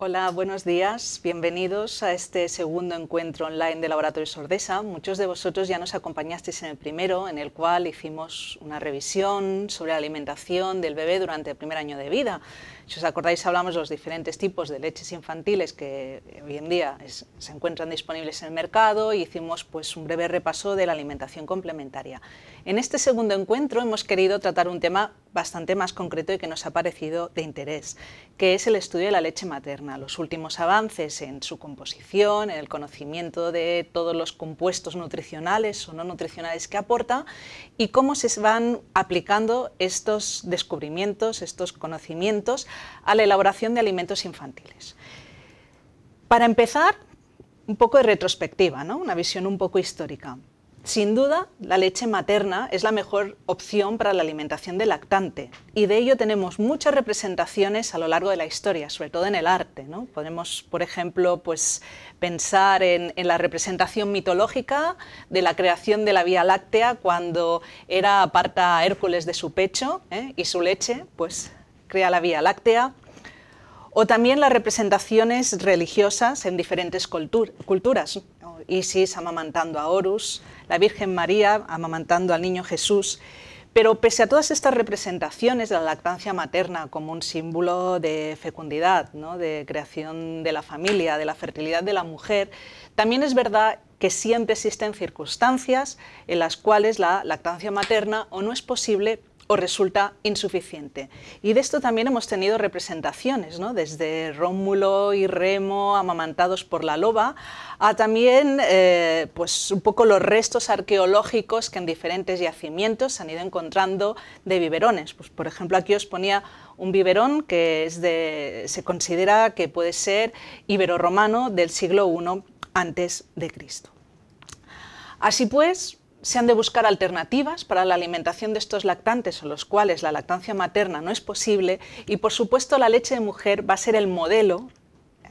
Hola, buenos días. Bienvenidos a este segundo encuentro online de Laboratorio Sordesa. Muchos de vosotros ya nos acompañasteis en el primero, en el cual hicimos una revisión sobre la alimentación del bebé durante el primer año de vida. Si os acordáis, hablamos de los diferentes tipos de leches infantiles que hoy en día se encuentran disponibles en el mercado y hicimos pues, un breve repaso de la alimentación complementaria. En este segundo encuentro hemos querido tratar un tema bastante más concreto y que nos ha parecido de interés, que es el estudio de la leche materna, los últimos avances en su composición, en el conocimiento de todos los compuestos nutricionales o no nutricionales que aporta y cómo se van aplicando estos descubrimientos, estos conocimientos a la elaboración de alimentos infantiles. Para empezar, un poco de retrospectiva, ¿no? una visión un poco histórica. Sin duda, la leche materna es la mejor opción para la alimentación del lactante y de ello tenemos muchas representaciones a lo largo de la historia, sobre todo en el arte. Podemos, por ejemplo, pues, pensar en, la representación mitológica de la creación de la Vía Láctea cuando era aparta Hércules de su pecho ¿eh? y su leche pues, crea la Vía Láctea o también las representaciones religiosas en diferentes culturas. Isis amamantando a Horus, la Virgen María amamantando al niño Jesús. Pero pese a todas estas representaciones de la lactancia materna como un símbolo de fecundidad, de creación de la familia, de la fertilidad de la mujer, también es verdad que siempre existen circunstancias en las cuales la lactancia materna o no es posible o resulta insuficiente. Y de esto también hemos tenido representaciones, desde Rómulo y Remo amamantados por la loba, a también eh, pues un poco los restos arqueológicos que en diferentes yacimientos se han ido encontrando de biberones. Pues, por ejemplo, aquí os ponía un biberón que es de, se considera que puede ser ibero-romano del siglo I antes de Cristo. Así pues, se han de buscar alternativas para la alimentación de estos lactantes o los cuales la lactancia materna no es posible y por supuesto la leche de mujer va a ser el modelo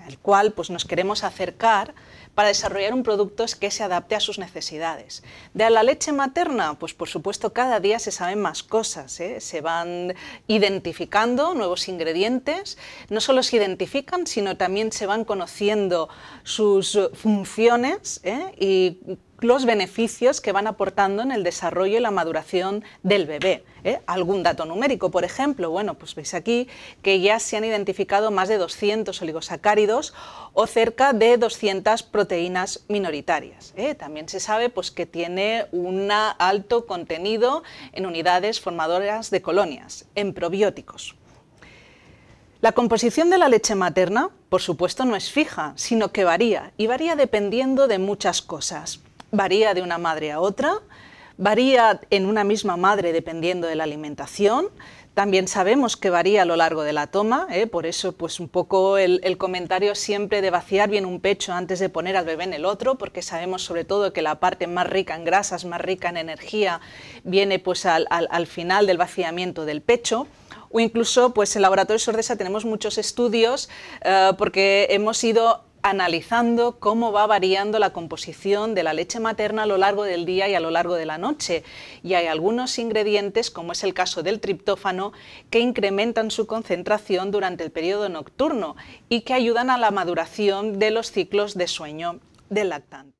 al cual pues, nos queremos acercar para desarrollar un producto que se adapte a sus necesidades. De la leche materna, pues por supuesto cada día se saben más cosas, ¿eh? se van identificando nuevos ingredientes, no solo se identifican, sino también se van conociendo sus funciones ¿eh? y los beneficios que van aportando en el desarrollo y la maduración del bebé. ¿eh? Algún dato numérico, por ejemplo, bueno, pues veis aquí que ya se han identificado más de 200 oligosacáridos o cerca de 200 proteínas minoritarias. ¿eh? También se sabe pues, que tiene un alto contenido en unidades formadoras de colonias, en probióticos. La composición de la leche materna, por supuesto, no es fija, sino que varía, y varía dependiendo de muchas cosas varía de una madre a otra, varía en una misma madre dependiendo de la alimentación. También sabemos que varía a lo largo de la toma, ¿eh? por eso pues un poco el, comentario siempre de vaciar bien un pecho antes de poner al bebé en el otro, porque sabemos sobre todo que la parte más rica en grasas, más rica en energía, viene pues al, final del vaciamiento del pecho o incluso pues en Laboratorio Sordesa tenemos muchos estudios eh, porque hemos ido analizando cómo va variando la composición de la leche materna a lo largo del día y a lo largo de la noche. Y hay algunos ingredientes, como es el caso del triptófano, que incrementan su concentración durante el periodo nocturno y que ayudan a la maduración de los ciclos de sueño del lactante.